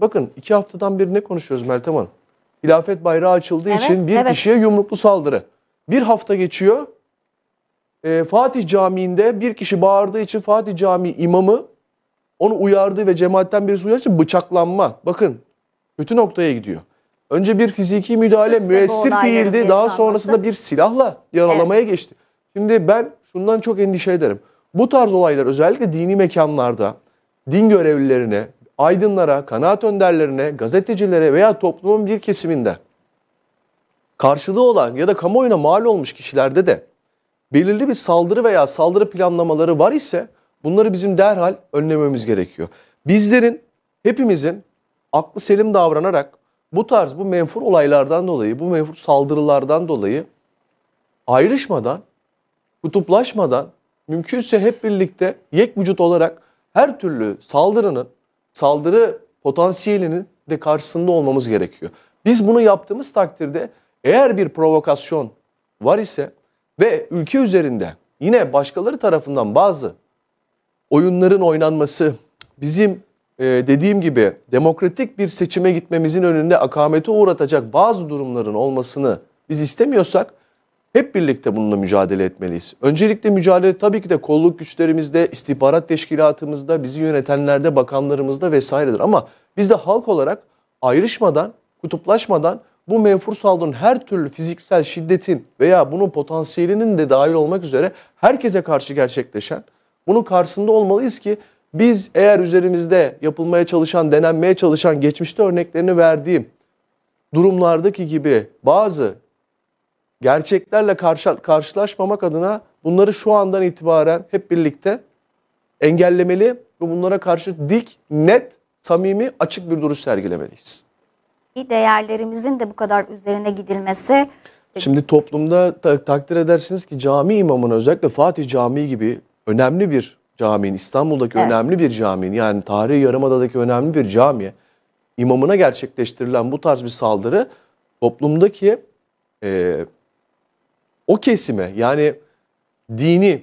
Bakın iki haftadan beri ne konuşuyoruz Meltem Hanım? Hilafet bayrağı açıldığı evet, için bir evet. kişiye yumruklu saldırı. Bir hafta geçiyor. E, Fatih Camii'nde bir kişi bağırdığı için Fatih Camii imamı onu uyardı ve cemaatten birisi uyardı için bıçaklanma. Bakın kötü noktaya gidiyor. Önce bir fiziki müdahale işte müessir fiildi. Daha sonrasında bir silahla yaralamaya evet. geçti. Şimdi ben şundan çok endişe ederim. Bu tarz olaylar özellikle dini mekanlarda din görevlilerine aydınlara, kanaat önderlerine, gazetecilere veya toplumun bir kesiminde karşılığı olan ya da kamuoyuna mal olmuş kişilerde de belirli bir saldırı veya saldırı planlamaları var ise bunları bizim derhal önlememiz gerekiyor. Bizlerin, hepimizin aklı selim davranarak bu tarz bu menfur olaylardan dolayı, bu menfur saldırılardan dolayı ayrışmadan, kutuplaşmadan mümkünse hep birlikte yek vücut olarak her türlü saldırının saldırı potansiyelinin de karşısında olmamız gerekiyor. Biz bunu yaptığımız takdirde eğer bir provokasyon var ise ve ülke üzerinde yine başkaları tarafından bazı oyunların oynanması bizim e, dediğim gibi demokratik bir seçime gitmemizin önünde akamete uğratacak bazı durumların olmasını biz istemiyorsak hep birlikte bununla mücadele etmeliyiz. Öncelikle mücadele tabii ki de kolluk güçlerimizde, istihbarat teşkilatımızda, bizi yönetenlerde, bakanlarımızda vesairedir. Ama biz de halk olarak ayrışmadan, kutuplaşmadan bu menfur saldırının her türlü fiziksel şiddetin veya bunun potansiyelinin de dahil olmak üzere herkese karşı gerçekleşen, bunun karşısında olmalıyız ki biz eğer üzerimizde yapılmaya çalışan, denenmeye çalışan geçmişte örneklerini verdiğim durumlardaki gibi bazı gerçeklerle karşı, karşılaşmamak adına bunları şu andan itibaren hep birlikte engellemeli ve bunlara karşı dik, net, samimi, açık bir duruş sergilemeliyiz. Değerlerimizin de bu kadar üzerine gidilmesi. Şimdi toplumda ta takdir edersiniz ki cami imamına özellikle Fatih Camii gibi önemli bir caminin, İstanbul'daki evet. önemli bir caminin yani tarihi Yarımada'daki önemli bir camiye imamına gerçekleştirilen bu tarz bir saldırı toplumdaki e, o kesime yani dini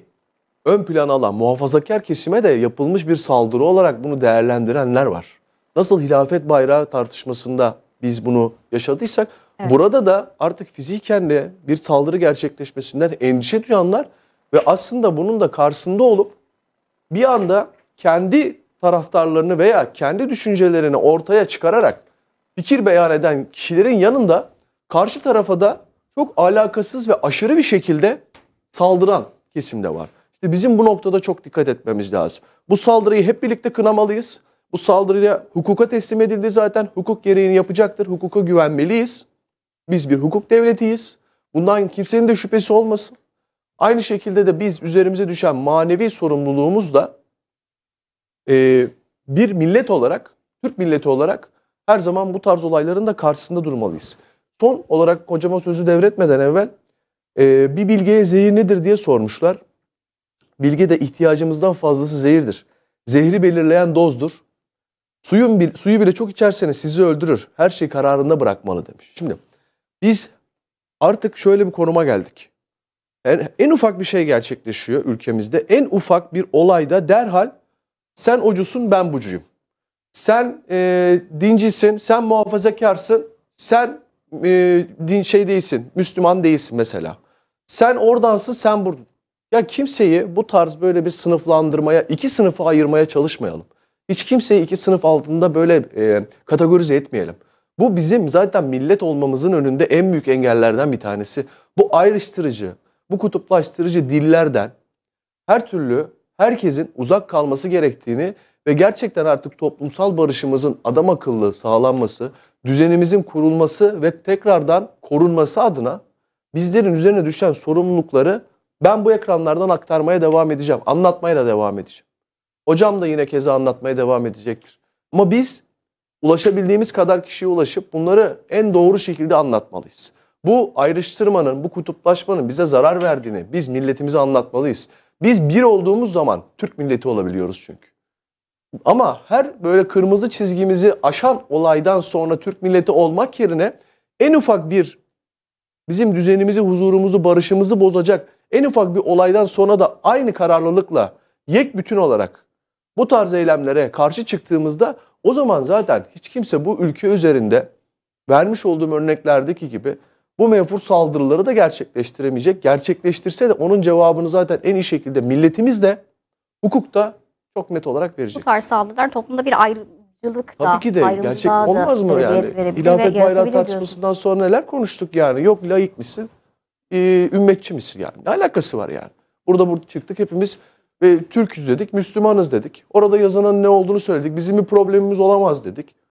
ön plana alan muhafazakar kesime de yapılmış bir saldırı olarak bunu değerlendirenler var. Nasıl hilafet bayrağı tartışmasında biz bunu yaşadıysak evet. burada da artık fiziken de bir saldırı gerçekleşmesinden endişe duyanlar ve aslında bunun da karşısında olup bir anda kendi taraftarlarını veya kendi düşüncelerini ortaya çıkararak fikir beyan eden kişilerin yanında karşı tarafa da çok alakasız ve aşırı bir şekilde saldıran kesim de var. İşte bizim bu noktada çok dikkat etmemiz lazım. Bu saldırıyı hep birlikte kınamalıyız. Bu saldırıya hukuka teslim edildi zaten. Hukuk gereğini yapacaktır. Hukuka güvenmeliyiz. Biz bir hukuk devletiyiz. Bundan kimsenin de şüphesi olmasın. Aynı şekilde de biz üzerimize düşen manevi sorumluluğumuzla e, bir millet olarak, Türk milleti olarak her zaman bu tarz olayların da karşısında durmalıyız son olarak hocama sözü devretmeden evvel e, bir bilgeye zehir nedir diye sormuşlar. Bilge de ihtiyacımızdan fazlası zehirdir. Zehri belirleyen dozdur. Suyun suyu bile çok içerseniz sizi öldürür. Her şey kararında bırakmalı demiş. Şimdi biz artık şöyle bir konuma geldik. En, en ufak bir şey gerçekleşiyor ülkemizde. En ufak bir olayda derhal sen ocusun ben bucuyum. Sen e, dincisin, sen muhafazakarsın, sen e, din şey değilsin, Müslüman değilsin mesela. Sen oradansın, sen buradan. Ya kimseyi bu tarz böyle bir sınıflandırmaya, iki sınıfa ayırmaya çalışmayalım. Hiç kimseyi iki sınıf altında böyle e, kategorize etmeyelim. Bu bizim zaten millet olmamızın önünde en büyük engellerden bir tanesi. Bu ayrıştırıcı, bu kutuplaştırıcı dillerden her türlü herkesin uzak kalması gerektiğini ve gerçekten artık toplumsal barışımızın adam akıllı sağlanması düzenimizin kurulması ve tekrardan korunması adına bizlerin üzerine düşen sorumlulukları ben bu ekranlardan aktarmaya devam edeceğim. Anlatmaya da devam edeceğim. Hocam da yine keza anlatmaya devam edecektir. Ama biz ulaşabildiğimiz kadar kişiye ulaşıp bunları en doğru şekilde anlatmalıyız. Bu ayrıştırmanın, bu kutuplaşmanın bize zarar verdiğini biz milletimize anlatmalıyız. Biz bir olduğumuz zaman Türk milleti olabiliyoruz çünkü. Ama her böyle kırmızı çizgimizi aşan olaydan sonra Türk milleti olmak yerine en ufak bir bizim düzenimizi, huzurumuzu, barışımızı bozacak en ufak bir olaydan sonra da aynı kararlılıkla yek bütün olarak bu tarz eylemlere karşı çıktığımızda o zaman zaten hiç kimse bu ülke üzerinde vermiş olduğum örneklerdeki gibi bu menfur saldırıları da gerçekleştiremeyecek. Gerçekleştirse de onun cevabını zaten en iyi şekilde milletimiz de hukukta çok net olarak verecek. Bu tarz sağlıklar toplumda bir ayrımcılık da. Tabii ki de gerçek olmaz mı yani? İlafet bayrağı tartışmasından sonra neler konuştuk yani? Yok layık mısın? E, ümmetçi misin yani? Ne alakası var yani? Burada burada çıktık hepimiz ve Türk'üz dedik, Müslümanız dedik. Orada yazanın ne olduğunu söyledik. Bizim bir problemimiz olamaz dedik.